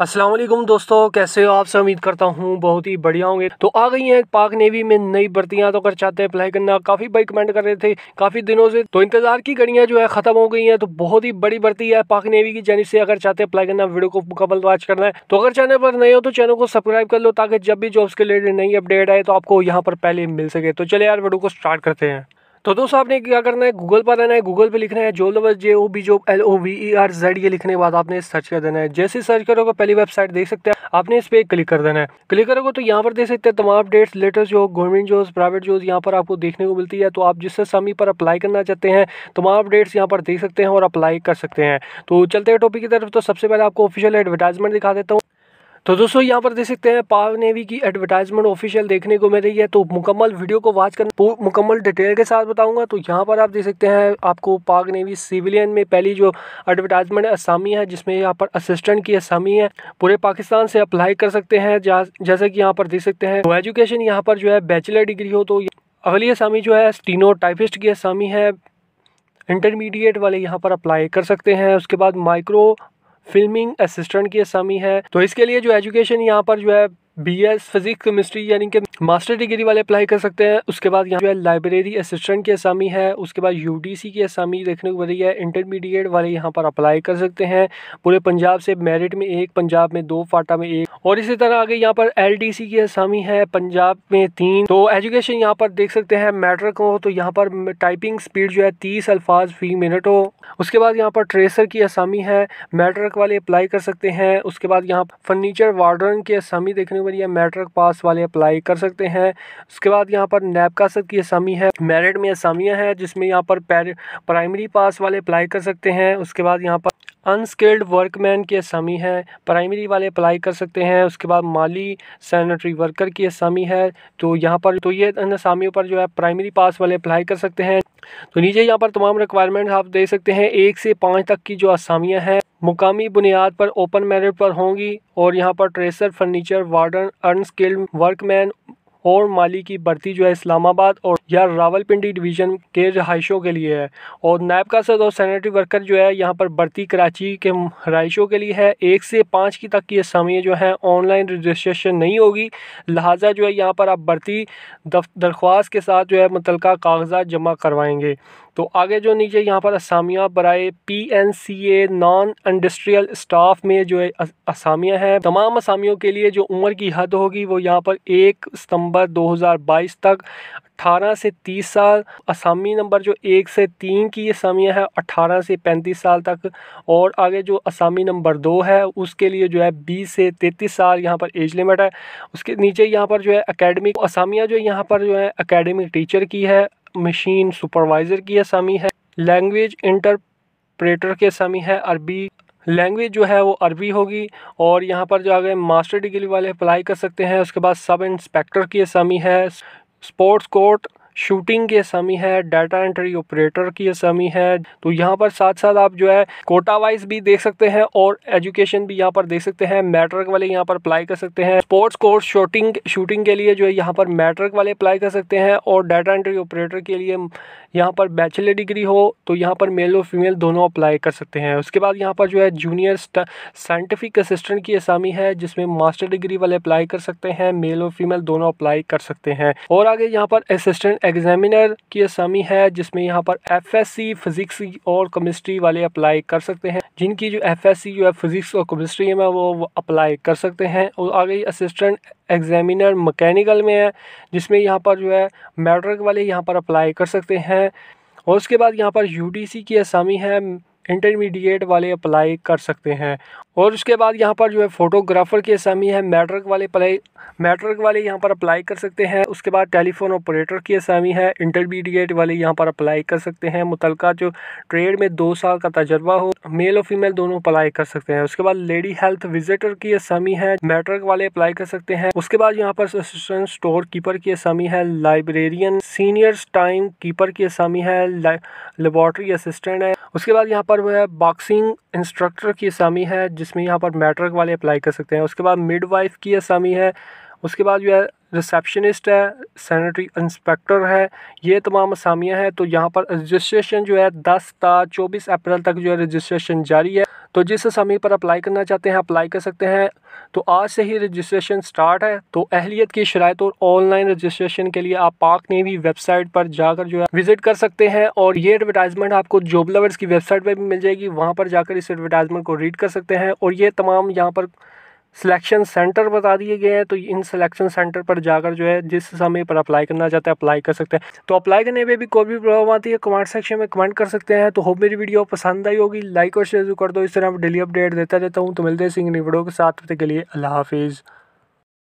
असलम दोस्तों कैसे हो आपसे उम्मीद करता हूँ बहुत ही बढ़िया होंगे तो आ गई हैं पाक नेवी में नई भर्तियाँ तो अगर चाहते हैं अप्लाई करना काफ़ी भाई कमेंट कर रहे थे काफ़ी दिनों से तो इंतज़ार की घड़ियाँ जो है ख़त्म हो गई हैं तो बहुत ही बड़ी भर्ती है पाक नेवी की जानी से अगर चाहते हैं अप्लाई करना वीडियो को मुकम्मल वॉच करना है तो अगर चैनल पर नए हो तो चैनल को सब्सक्राइब कर लो ताकि जब भी जॉब्स के रिलेटेड नई अपडेट आए तो आपको यहाँ पर पहले मिल सके तो चले यार वीडियो को स्टार्ट करते हैं तो दोस्तों आपने क्या करना है गूगल पर आना है गूगल पे लिखना है जो लवर जे ओ बी जो L O V E R Z ये लिखने के बाद आपने सर्च कर देना है जैसे सर्च करोगे पहली वेबसाइट देख सकते हैं आपने इस पर क्लिक कर देना है क्लिक करोगे तो यहाँ पर देख सकते हैं तमाम updates latest job government jobs private jobs यहाँ पर आपको देखने को मिलती है तो आप जिससे समी पर अप्लाई करना चाहते हैं तमाम अपडेट्स यहाँ पर देख सकते हैं और अप्लाई कर सकते हैं तो चलते हैं टॉपिक की तरफ तो सबसे पहले आपको ऑफिशियल एडवर्टाइजमेंट दिखा देता हूँ तो दोस्तों यहाँ पर देख सकते हैं पाव नेवी की एडवर्टाइजमेंट ऑफिशियल देखने को मिल रही है तो मुकम्मल वीडियो को वॉच करना मुकम्मल डिटेल के साथ बताऊंगा तो यहाँ पर आप देख सकते हैं आपको पाक नेवी सिविलियन में पहली जो एडवर्टाइजमेंट असामी है जिसमें यहाँ पर असिस्टेंट की असामी है पूरे पाकिस्तान से अप्लाई कर सकते हैं जैसे कि यहाँ पर देख सकते हैं एजुकेशन यहाँ पर जो है बैचलर डिग्री हो तो अगली असामी जो है स्टीनो टाइपिस्ट की असामी है इंटरमीडिएट वाले यहाँ पर अप्लाई कर सकते हैं उसके बाद माइक्रो फिल्मिंग असिस्टेंट की असामी है तो इसके लिए जो एजुकेशन यहाँ पर जो है बी एस फिजिक्स केमिस्ट्री यानी कि मास्टर डिग्री वाले अप्लाई कर सकते हैं उसके बाद यहाँ जो है लाइब्रेरी असिस्टेंट की असामी है उसके बाद यू डी सी की असामी देखने को मिली है इंटरमीडिएट वाले यहाँ पर अप्लाई कर सकते हैं पूरे पंजाब से मेरिट में एक पंजाब में दो फाटा में एक और इसी तरह आगे यहाँ पर एल डी सी की असामी है पंजाब में तीन तो एजुकेशन यहाँ पर देख सकते हैं मैटर को तो यहाँ पर टाइपिंग स्पीड जो है तीस अल्फाज फी मिनट हो उसके बाद यहाँ पर ट्रेसर की असामी है मैटर वाले अप्लाई कर सकते हैं उसके बाद यहाँ फर्नीचर वार्डन की असामी देखने पर ये मैट्रिक पास वाले अप्लाई कर सकते हैं उसके बाद यहाँ पर नैब की असामी है मेरिट में असामियाँ हैं जिसमें यहाँ पर प्राइमरी पास वाले अप्लाई कर सकते हैं उसके बाद यहाँ पर अनस्किल्ड वर्कमैन की असामी है प्राइमरी वाले अप्लाई कर सकते हैं उसके बाद माली सैनिटरी वर्कर की असामी है तो यहाँ पर तो ये इन असामियों पर जो है प्राइमरी पास वाले अप्लाई कर सकते हैं तो नीचे यहाँ पर तमाम रिक्वायरमेंट आप दे सकते हैं एक से पाँच तक की जो असामियाँ हैं मुकामी बुनियाद पर ओपन मेरिट पर होंगी और यहाँ पर tracer furniture warden unskilled workman और माली की भर्ती जो है इस्लामाबाद और या रावलपिंडी डिवीज़न के रहायशों के लिए है और नायब का सद और सैनिटरी वर्कर जो है यहाँ पर भर्ती कराची के रहायशों के लिए है एक से पाँच की तक की समय जो है ऑनलाइन रजिस्ट्रेशन नहीं होगी लिहाजा जो है यहाँ पर आप भर्ती दरख्वास्त के साथ जो है मुतल कागजात जमा करवाएँगे तो आगे जो नीचे यहाँ पर असामियाँ बरए P N C A non industrial staff में जो है असामियाँ हैं तमाम असामियों के लिए जो उम्र की हद होगी वो यहाँ पर एक सितंबर 2022 तक 18 से 30 साल असामी नंबर जो एक से तीन की असामियाँ है 18 से 35 साल तक और आगे जो असामी नंबर दो है उसके लिए जो है 20 से 33 साल यहाँ पर एज लिमिट है उसके नीचे यहाँ पर जो है अकेडमिक असामियाँ जो यहाँ पर जो है अकेडमिक टीचर की है मशीन सुपरवाइज़र की असामी है लैंग्वेज इंटरप्रेटर की असामी है अरबी लैंग्वेज जो है वो अरबी होगी और यहाँ पर जो आगे मास्टर डिग्री वाले अप्लाई कर सकते हैं उसके बाद सब इंस्पेक्टर की असामी है स्पोर्ट्स कोर्ट शूटिंग की असामी है डाटा एंट्री ऑपरेटर की असामी है तो यहाँ पर साथ साथ आप जो है कोटा वाइज भी देख सकते हैं और एजुकेशन भी यहाँ पर देख सकते हैं मैट्रिक वाले यहाँ पर अप्लाई कर सकते हैं स्पोर्ट्स कोर्स शूटिंग शूटिंग के लिए जो है यहाँ पर मैट्रिक वाले अप्लाई कर सकते हैं और डाटा एंट्री ऑपरेटर के लिए यहाँ पर बैचलर डिग्री हो तो यहाँ पर मेल और फीमेल दोनों अप्लाई कर सकते हैं उसके बाद यहाँ पर जो है जूनियर साइंटिफिक असिस्टेंट की असामी है जिसमें मास्टर डिग्री वाले अप्लाई कर सकते हैं मेल और फीमेल दोनों अप्लाई कर सकते हैं और आगे यहाँ पर असिस्टेंट एग्जामिनर की असामी है जिसमें यहाँ पर एफएससी फिजिक्स और केमिस्ट्री वाले अप्लाई कर सकते हैं जिनकी जो एफएससी जो है फिजिक्स और केमिस्ट्री में वो, वो अप्लाई कर सकते हैं और आगे असिस्टेंट एग्जामिनर मकैनिकल में है जिसमें यहाँ पर जो है मेट्रिक वाले यहाँ पर अप्लाई कर सकते हैं और उसके बाद यहाँ पर सी की असामी है इंटरमीडिएट वाले अप्लाई कर सकते हैं और उसके बाद यहाँ पर जो है फोटोग्राफ़र की असामी है मैट्रिक वाले अप्लाई मैट्रिक वाले यहाँ पर अप्लाई कर सकते हैं उसके बाद टेलीफोन ऑपरेटर की असामी है इंटरमीडिएट वाले यहाँ पर अप्लाई कर सकते हैं मुतल जो ट्रेड में दो साल का तजर्बा हो मेल और फीमेल दोनों अप्लाई कर सकते हैं उसके बाद लेडी हेल्थ विजिटर की असामी है मैट्रिक वाले अप्लाई कर सकते हैं उसके बाद यहाँ पर असिस्टेंट स्टोर कीपर की असामी है लाइब्रेरियन सीनियर टाइम कीपर की असामी है लेबॉर्ट्री असिस्टेंट है उसके बाद यहाँ पर है बॉक्सिंग इंस्ट्रक्टर की असामी है जिसमें यहाँ पर मैट्रिक वाले अप्लाई कर सकते हैं उसके बाद मिड वाइफ की असामी है उसके बाद जो है रिसेप्शनिस्ट है सैनिटरी इंस्पेक्टर है ये तमाम असामियाँ हैं तो यहाँ पर रजिस्ट्रेशन जो है दस ता चौबीस अप्रैल तक जो है रजिस्ट्रेशन जारी है तो जिस असामी पर अप्लाई करना चाहते हैं अप्लाई कर सकते हैं तो आज से ही रजिस्ट्रेशन स्टार्ट है तो अहलियत की शरात और ऑनलाइन रजिस्ट्रेशन के लिए आप पाक नेवी वेबसाइट पर जाकर जो है विजिट कर सकते हैं और ये एडवर्टाइजमेंट आपको जॉब लवर्स की वेबसाइट पर भी मिल जाएगी वहाँ पर जाकर इस एडवर्टाइजमेंट को रीड कर सकते हैं और ये तमाम यहाँ पर सिलेक्शन सेंटर बता दिए गए हैं तो इन सिलेक्शन सेंटर पर जाकर जो है जिस समय पर अप्लाई करना चाहते हैं अप्लाई कर सकते हैं तो अप्लाई करने पे भी कोई भी प्रॉब्लम आती है कमेंट सेक्शन में कमेंट कर सकते हैं तो होप मेरी वीडियो पसंद आई होगी लाइक और शेयर कर दो इस तरह डेली अपडेट देता रहता हूँ तो मिलते हैं सिंग वीडियो के साथ के लिए अल्लाह हाफिज़